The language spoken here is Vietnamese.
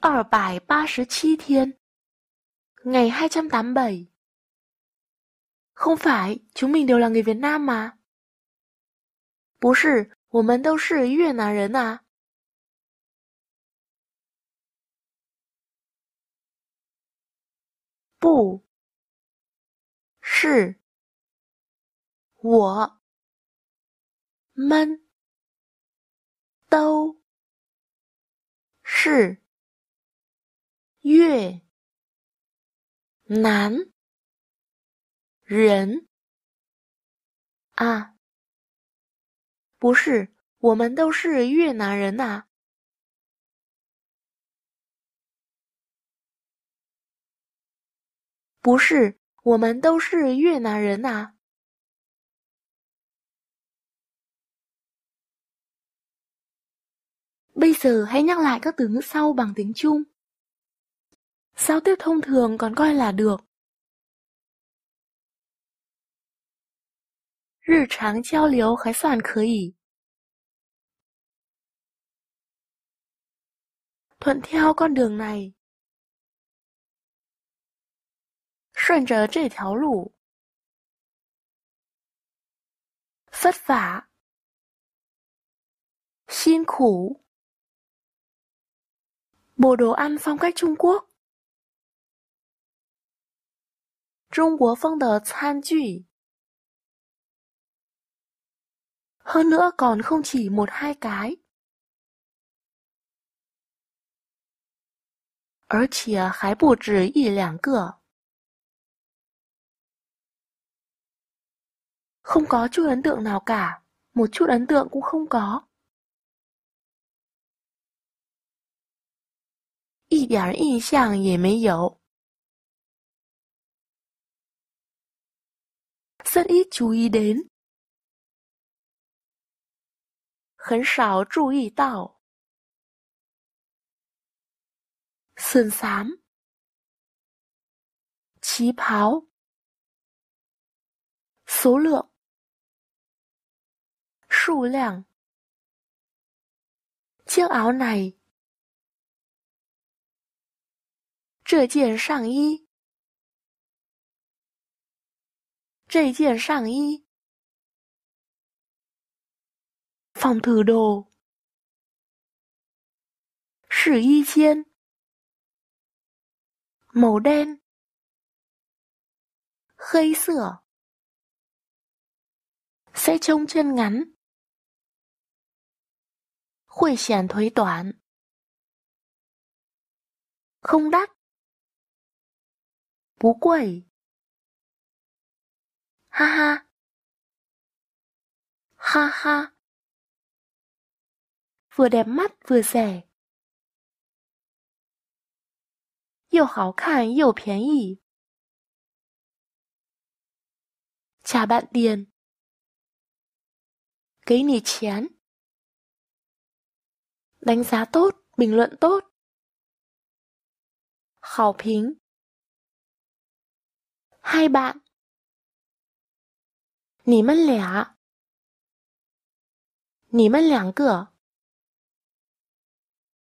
二百八十七天，年二千八百。不，是，我们都是越南人啊。不，是，我，们，都，是。越南人啊，不是，我们都是越南人呐、啊。不是，我们都是越南人呐、啊。Bây giờ hãy nhắc lại các từ ngữ sau bằng tiếng Trung giao tiếp thông thường còn coi là được. Rì tráng giao liếu hãy soạn khở ỉ. Thuận theo con đường này. Xuân trở chỉ tháo lũ. Vất vả. Xin khủ. Bộ đồ ăn phong cách Trung Quốc 中国风的餐具. Hơn nữa còn không chỉ một hai cái. 而且还不止一两个。Không có chút ấn tượng nào cả, một chút ấn tượng cũng không có. 一点印象也没有。rất ít chú ý đến. 很少注意到。sườn xám Chí pháo Số lượng Số lượng Chiếc áo này 这件上衣这件上衣。phòng thử đồ 试衣间 màu trông chân ngắn khuỷu xẻn thuế toán không đắt bú quẩy ha ha. Ha ha. Vừa đẹp mắt vừa rẻ. 又好看又便宜。trả bạn tiền. Cái nỉ chén. Đánh giá tốt, bình luận tốt. Khảo phính. Hai bạn. 你们俩，你们两个。